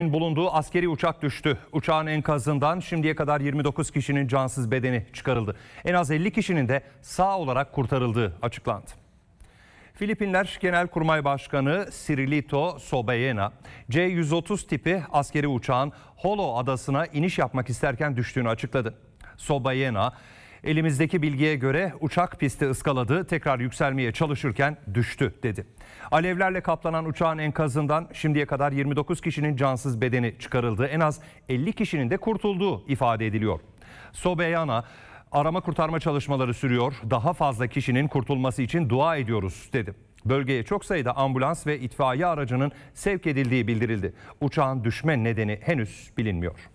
bulunduğu askeri uçak düştü. Uçağın enkazından şimdiye kadar 29 kişinin cansız bedeni çıkarıldı. En az 50 kişinin de sağ olarak kurtarıldığı açıklandı. Filipinler Genelkurmay Başkanı Cirilito Sobayena, C-130 tipi askeri uçağın Holo adasına iniş yapmak isterken düştüğünü açıkladı. Sobayena, Elimizdeki bilgiye göre uçak pisti ıskaladı, tekrar yükselmeye çalışırken düştü dedi. Alevlerle kaplanan uçağın enkazından şimdiye kadar 29 kişinin cansız bedeni çıkarıldı. En az 50 kişinin de kurtulduğu ifade ediliyor. Sobeyana arama kurtarma çalışmaları sürüyor. Daha fazla kişinin kurtulması için dua ediyoruz dedi. Bölgeye çok sayıda ambulans ve itfaiye aracının sevk edildiği bildirildi. Uçağın düşme nedeni henüz bilinmiyor.